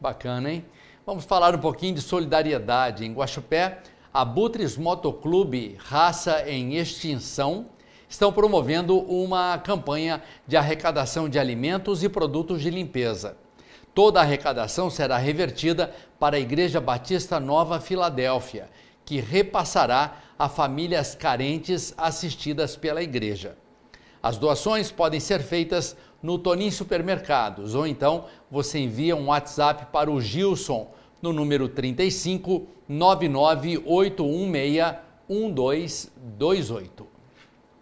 Bacana, hein? Vamos falar um pouquinho de solidariedade. Em Guaxupé, Abutres Motoclube Raça em Extinção estão promovendo uma campanha de arrecadação de alimentos e produtos de limpeza. Toda a arrecadação será revertida para a Igreja Batista Nova Filadélfia, que repassará a famílias carentes assistidas pela igreja. As doações podem ser feitas no Tonin Supermercados ou então você envia um WhatsApp para o Gilson no número 35 99816 1228.